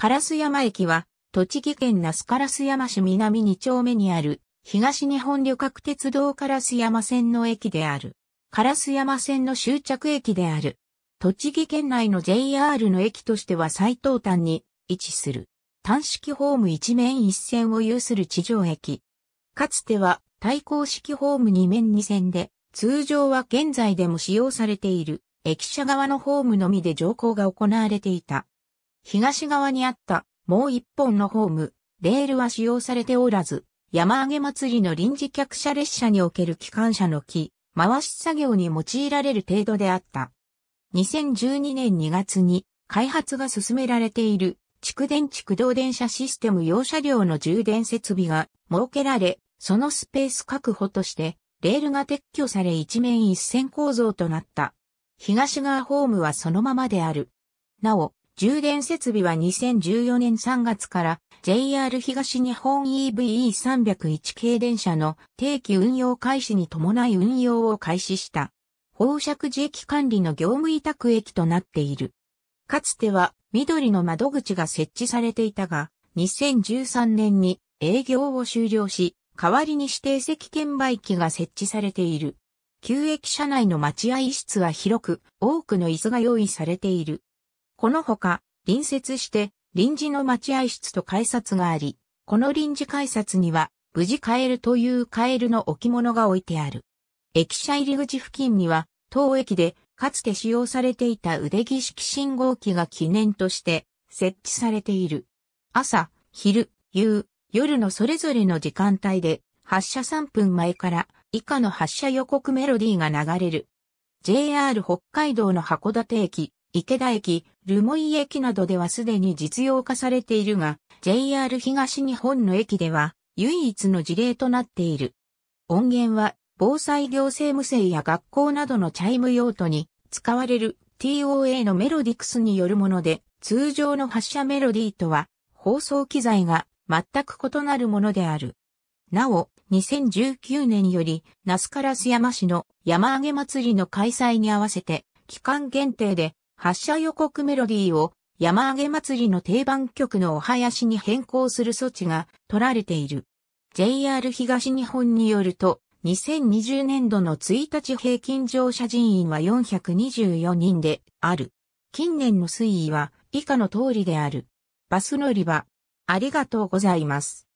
カラス山駅は、栃木県那須カラス山市南2丁目にある、東日本旅客鉄道カラス山線の駅である。カラス山線の終着駅である。栃木県内の JR の駅としては最東端に位置する。単式ホーム一面一線を有する地上駅。かつては対抗式ホーム二面二線で、通常は現在でも使用されている駅舎側のホームのみで乗降が行われていた。東側にあったもう一本のホーム、レールは使用されておらず、山上げ祭りの臨時客車列車における機関車の木、回し作業に用いられる程度であった。2012年2月に開発が進められている蓄電池駆動電車システム用車両の充電設備が設けられ、そのスペース確保として、レールが撤去され一面一線構造となった。東側ホームはそのままである。なお、充電設備は2014年3月から JR 東日本 EVE301 系電車の定期運用開始に伴い運用を開始した。宝石寺駅管理の業務委託駅となっている。かつては緑の窓口が設置されていたが、2013年に営業を終了し、代わりに指定席券売機が設置されている。旧駅舎内の待合室は広く、多くの椅子が用意されている。このほか、隣接して、臨時の待合室と改札があり、この臨時改札には、無事カエルというカエルの置物が置いてある。駅舎入り口付近には、当駅で、かつて使用されていた腕儀式信号機が記念として、設置されている。朝、昼、夕、夜のそれぞれの時間帯で、発車3分前から以下の発車予告メロディーが流れる。JR 北海道の函館駅、池田駅、留萌駅などではすでに実用化されているが、JR 東日本の駅では唯一の事例となっている。音源は防災行政無線や学校などのチャイム用途に使われる TOA のメロディクスによるもので、通常の発射メロディーとは放送機材が全く異なるものである。なお、2019年より、那須烏山市の山上げ祭りの開催に合わせて、期間限定で発射予告メロディーを山上げ祭りの定番曲のお囃子に変更する措置が取られている。JR 東日本によると、2020年度の1日平均乗車人員は424人である。近年の推移は以下の通りである。バス乗り場、ありがとうございます。